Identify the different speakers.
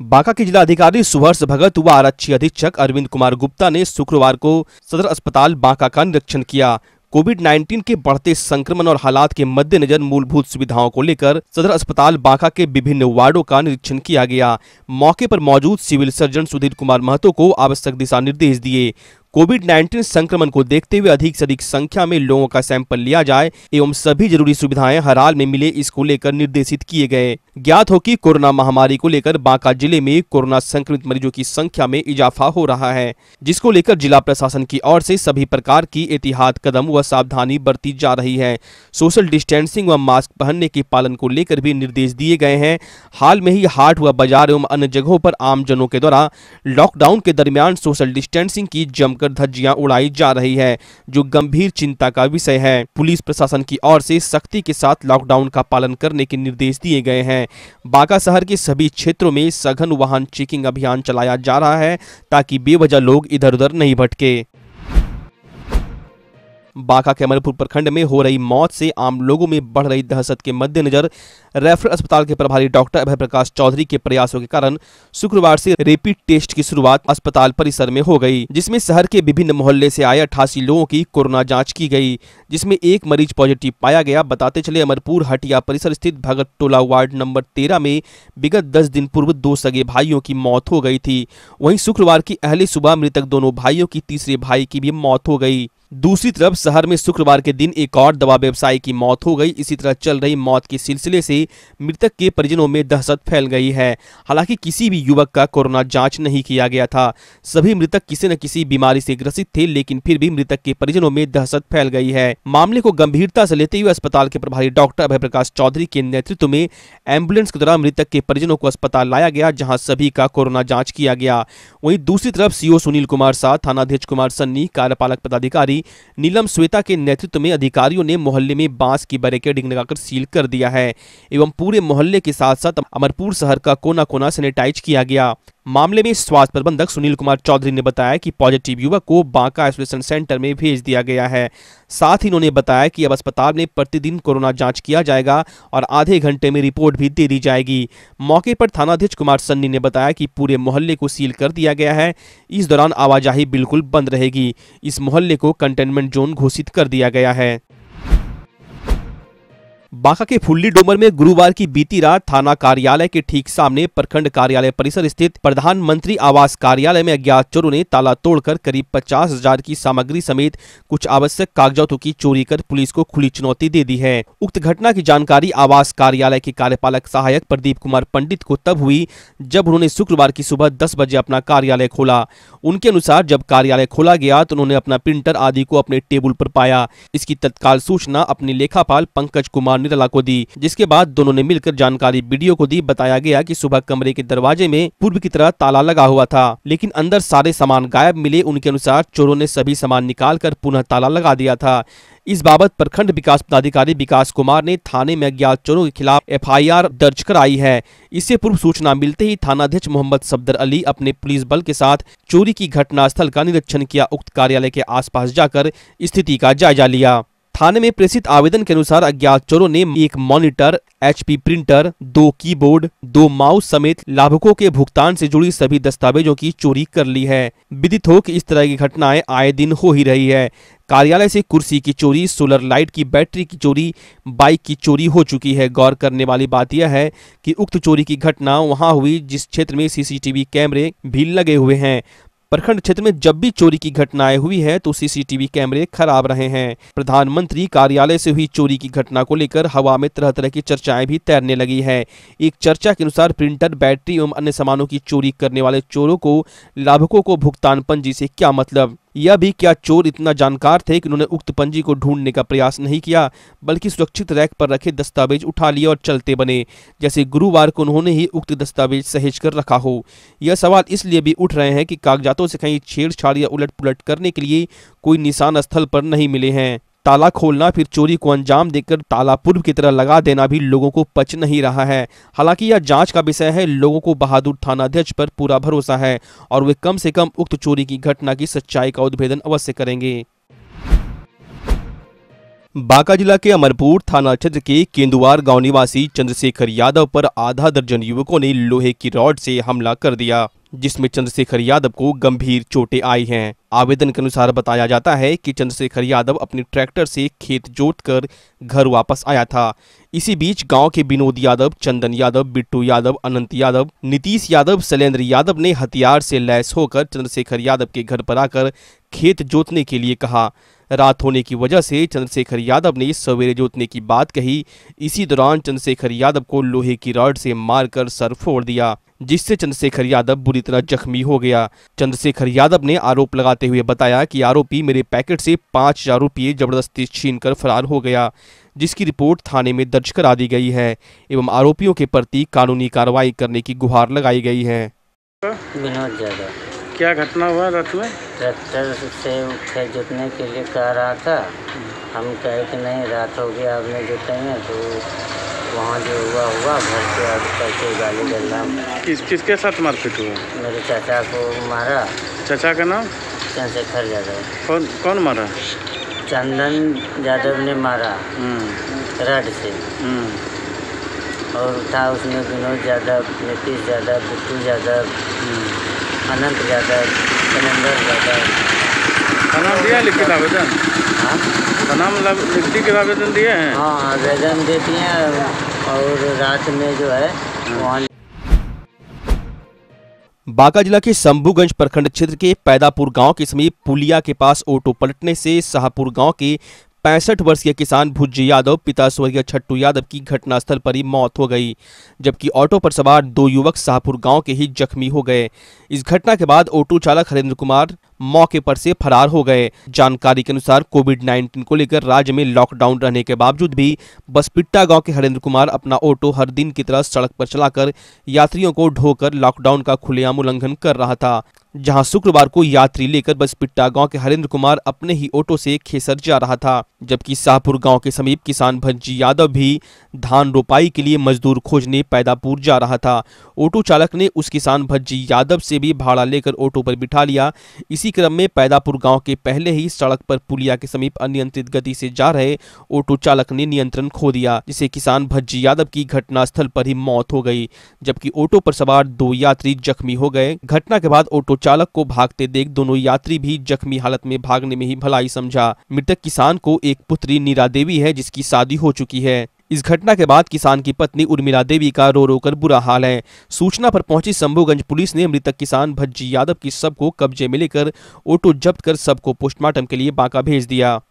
Speaker 1: बांका के जिलाधिकारी सुहर्ष भगत व आरक्षी अधीक्षक अरविंद कुमार गुप्ता ने शुक्रवार को सदर अस्पताल बांका का निरीक्षण किया कोविड 19 के बढ़ते संक्रमण और हालात के मद्देनजर मूलभूत सुविधाओं को लेकर सदर अस्पताल बांका के विभिन्न वार्डों का निरीक्षण किया गया मौके पर मौजूद सिविल सर्जन सुधीर कुमार महतो को आवश्यक दिशा निर्देश दिए कोविड 19 संक्रमण को देखते हुए अधिक से अधिक संख्या में लोगों का सैंपल लिया जाए एवं सभी जरूरी सुविधाएं हर हाल में मिले इसको लेकर निर्देशित किए गए ज्ञात हो कि कोरोना महामारी को लेकर बांका जिले में कोरोना संक्रमित मरीजों की संख्या में इजाफा हो रहा है जिसको लेकर जिला प्रशासन की ओर से सभी प्रकार की एहतियात कदम व सावधानी बरती जा रही है सोशल डिस्टेंसिंग व मास्क पहनने के पालन को लेकर भी निर्देश दिए गए हैं हाल में ही हाट व बाजार एवं अन्य जगहों पर आमजनों के द्वारा लॉकडाउन के दरमियान सोशल डिस्टेंसिंग की जमकर धज्जियां उड़ाई जा रही है जो गंभीर चिंता का विषय है पुलिस प्रशासन की ओर से सख्ती के साथ लॉकडाउन का पालन करने के निर्देश दिए गए हैं बांका शहर के सभी क्षेत्रों में सघन वाहन चेकिंग अभियान चलाया जा रहा है ताकि बेवजह लोग इधर उधर नहीं भटके बांका कैमलपुर प्रखंड में हो रही मौत से आम लोगों में बढ़ रही दहशत के मद्देनजर रेफरल अस्पताल के प्रभारी डॉक्टर अभय प्रकाश चौधरी के प्रयासों के कारण शुक्रवार से रेपिड टेस्ट की शुरुआत अस्पताल परिसर में हो गई जिसमें शहर के विभिन्न मोहल्ले से आए अठासी लोगों की कोरोना जाँच की गई जिसमें एक मरीज पॉजिटिव पाया गया बताते चले अमरपुर हटिया परिसर स्थित भगत टोला वार्ड नंबर तेरह में विगत दस दिन पूर्व दो सगे भाइयों की मौत हो गई थी वहीं शुक्रवार की अहली सुबह मृतक दोनों भाइयों की तीसरे भाई की भी मौत हो गई दूसरी तरफ शहर में शुक्रवार के दिन एक और दवा व्यवसायी की मौत हो गई इसी तरह चल रही मौत के सिलसिले से मृतक के परिजनों में दहशत फैल गई है हालांकि किसी भी युवक का कोरोना जांच नहीं किया गया था सभी मृतक किसी न किसी बीमारी से ग्रसित थे लेकिन फिर भी मृतक के परिजनों में दहशत फैल गई है मामले को गंभीरता से लेते हुए अस्पताल के प्रभारी डॉक्टर अभय प्रकाश चौधरी के नेतृत्व में एम्बुलेंस के द्वारा मृतक के परिजनों को अस्पताल लाया गया जहाँ सभी का कोरोना जाँच किया गया वही दूसरी तरफ सीओ सुनील कुमार शाह थानाध्यक्ष कुमार सन्नी कार्यपालक पदाधिकारी अधिकारी नीलम श्वेता के नेतृत्व में अधिकारियों ने मोहल्ले में बांस की बैरिकेडिंग लगाकर सील कर दिया है एवं पूरे मोहल्ले के साथ साथ अमरपुर शहर का कोना कोना सैनिटाइज किया गया मामले में स्वास्थ्य प्रबंधक सुनील कुमार चौधरी ने बताया कि पॉजिटिव युवक को बांका आइसोलेशन सेंटर में भेज दिया गया है साथ ही उन्होंने बताया कि अब अस्पताल में प्रतिदिन कोरोना जांच किया जाएगा और आधे घंटे में रिपोर्ट भी दे दी जाएगी मौके पर थानाध्यक्ष कुमार सन्नी ने बताया कि पूरे मोहल्ले को सील कर दिया गया है इस दौरान आवाजाही बिल्कुल बंद रहेगी इस मोहल्ले को कंटेनमेंट जोन घोषित कर दिया गया है बांका के फुल्ली डोमर में गुरुवार की बीती रात थाना कार्यालय के ठीक सामने प्रखंड कार्यालय परिसर स्थित प्रधानमंत्री आवास कार्यालय में अज्ञात चोरों ने ताला तोड़कर करीब पचास हजार की सामग्री समेत कुछ आवश्यक कागजातों की चोरी कर पुलिस को खुली चुनौती दे दी है उक्त घटना की जानकारी आवास कार्यालय के कार्यपालक सहायक प्रदीप कुमार पंडित को तब हुई जब उन्होंने शुक्रवार की सुबह दस बजे अपना कार्यालय खोला उनके अनुसार जब कार्यालय खोला गया तो उन्होंने अपना प्रिंटर आदि को अपने टेबुल पर पाया इसकी तत्काल सूचना अपने लेखापाल पंकज कुमार निर्मला को दी जिसके बाद दोनों ने मिलकर जानकारी बीडीओ को दी बताया गया कि सुबह कमरे के दरवाजे में पूर्व की तरह ताला लगा हुआ था लेकिन अंदर सारे सामान गायब मिले उनके अनुसार चोरों ने सभी सामान निकाल कर पुनः ताला लगा दिया था इस बाबत प्रखंड विकास पदाधिकारी विकास कुमार ने थाने में अज्ञात चोरों के खिलाफ एफआईआर दर्ज कराई है इससे पूर्व सूचना मिलते ही थानाध्यक्ष मोहम्मद सफदर अली अपने पुलिस बल के साथ चोरी की घटनास्थल का निरीक्षण किया उक्त कार्यालय के आसपास जाकर स्थिति का जायजा लिया थाने में प्रेषित आवेदन के अनुसार अज्ञात चोरों ने एक मॉनिटर एचपी प्रिंटर दो कीबोर्ड दो माउस समेत लाभुकों के भुगतान से जुड़ी सभी दस्तावेजों की चोरी कर ली है विदित हो कि इस तरह की घटनाएं आए दिन हो ही रही है कार्यालय से कुर्सी की चोरी सोलर लाइट की बैटरी की चोरी बाइक की चोरी हो चुकी है गौर करने वाली बात यह है कि उक्त चोरी की घटना वहां हुई जिस क्षेत्र में सीसीटीवी कैमरे भी लगे हुए हैं प्रखंड क्षेत्र में जब भी चोरी की घटनाएं हुई है तो सीसीटीवी कैमरे खराब रहे हैं प्रधानमंत्री कार्यालय से हुई चोरी की घटना को लेकर हवा में तरह तरह की चर्चाएं भी तैरने लगी है एक चर्चा के अनुसार प्रिंटर बैटरी एवं अन्य सामानों की चोरी करने वाले चोरों को लाभकों को भुगतान पंजी से क्या मतलब यह भी क्या चोर इतना जानकार थे कि उन्होंने उक्त पंजी को ढूंढने का प्रयास नहीं किया बल्कि सुरक्षित रैक पर रखे दस्तावेज उठा लिए और चलते बने जैसे गुरुवार को उन्होंने ही उक्त दस्तावेज सहेज कर रखा हो यह सवाल इसलिए भी उठ रहे हैं कि कागजातों से कहीं छेड़छाड़ या उलट पुलट करने के लिए कोई निशान स्थल पर नहीं मिले हैं ताला खोलना फिर चोरी को अंजाम देकर ताला पूर्व की तरह लगा देना भी लोगों को पच नहीं रहा है हालांकि यह जांच का विषय है लोगों को बहादुर थानाध्यक्ष पर पूरा भरोसा है और वे कम से कम उक्त चोरी की घटना की सच्चाई का उद्भेदन अवश्य करेंगे बांका जिला के अमरपुर थाना क्षेत्र के केंदुवार गांव निवासी चंद्रशेखर यादव पर आधा दर्जन युवकों ने लोहे की रॉड से हमला कर दिया जिसमें चंद्रशेखर यादव को गंभीर चोटें आई हैं आवेदन के अनुसार बताया जाता है कि चंद्रशेखर यादव अपने ट्रैक्टर से खेत जोतकर घर वापस आया था इसी बीच गांव के विनोद यादव चंदन यादव बिट्टू यादव अनंत यादव नीतीश यादव शैलेंद्र यादव ने हथियार से लैस होकर चंद्रशेखर यादव के घर पर आकर खेत जोतने के लिए कहा रात होने की वजह से चंद्रशेखर यादव ने सवेरे जोतने की बात कही इसी दौरान चंद्रशेखर यादव को लोहे की रॉड से मारकर सर फोड़ दिया जिससे चंद्रशेखर यादव बुरी तरह जख्मी हो गया चंद्रशेखर यादव ने आरोप लगाते हुए बताया कि आरोपी मेरे पैकेट से पाँच हजार रुपये जबरदस्ती छीन कर फरार हो गया जिसकी रिपोर्ट थाने में दर्ज करा दी गई है एवं आरोपियों के प्रति कानूनी कार्रवाई करने की गुहार लगाई गई है क्या घटना हुआ रात में ट्रैक्टर से उठे जुटने के लिए कह रहा था हम कहे कि नहीं रात हो गया नहीं जुटेंगे तो वहाँ जो हुआ हुआ घर से अब कैसे गाली गला किस किसके साथ मारपीट हुआ मेरे चाचा को मारा चाचा का नाम चंद्रशेखर यादव कौन कौन मारा चंदन यादव ने मारा हम्म। रड से हम्म। और था उसमें विनोद यादव नीतीश यादव बिट्टू यादव हम्म। अनंत यादव सनेंद्र यादव नाम दिया लिखित आवेदन हाँ नाम लिखित आवेदन हाँ, दिए हैं हाँ आवेदन देती हैं और रात में जो है वहाँ बांका जिला के शंभुगंज प्रखंड क्षेत्र के पैदापुर गांव के समीप पुलिया के पास ऑटो पलटने से शाहपुर गांव के पैंसठ वर्षीय किसान भुज्जी यादव पिता स्वर्गीय छट्टू यादव की घटनास्थल पर ही मौत हो गई जबकि ऑटो पर सवार दो युवक शाहपुर गांव के ही जख्मी हो गए इस घटना के बाद ऑटो चालक हरेंद्र कुमार मौके पर से फरार हो गए जानकारी के अनुसार कोविड 19 को लेकर राज्य में लॉकडाउन रहने के बावजूद भी बसपिट्टा गांव के हरेंद्र कुमार अपना ऑटो हर दिन की तरह सड़क पर चलाकर यात्रियों को ढोकर लॉकडाउन का खुलेआम उल्लंघन कर रहा था जहां शुक्रवार को यात्री लेकर बसपिट्टा गांव के हरेंद्र कुमार अपने ही ऑटो से खेसर जा रहा था जबकि शाहपुर गांव के समीप किसान भंजी यादव भी धान रोपाई के लिए मजदूर खोजने पैदापुर जा रहा था ऑटो चालक ने उस किसान भज्जी यादव से भी भाड़ा लेकर ऑटो पर बिठा लिया इसी इसी क्रम में पैदापुर गांव के पहले ही सड़क पर पुलिया के समीप अनियंत्रित गति से जा रहे ऑटो चालक ने नियंत्रण खो दिया जिसे किसान भज्जी यादव की घटनास्थल पर ही मौत हो गई जबकि ऑटो पर सवार दो यात्री जख्मी हो गए घटना के बाद ऑटो चालक को भागते देख दोनों यात्री भी जख्मी हालत में भागने में ही भलाई समझा मृतक किसान को एक पुत्री नीरा देवी है जिसकी शादी हो चुकी है इस घटना के बाद किसान की पत्नी उर्मिला देवी का रो रो कर बुरा हाल है सूचना पर पहुंची शंभूगंज पुलिस ने मृतक किसान भज्जी यादव की सबको कब्जे में लेकर ऑटो जब्त कर सबको पोस्टमार्टम के लिए बांका भेज दिया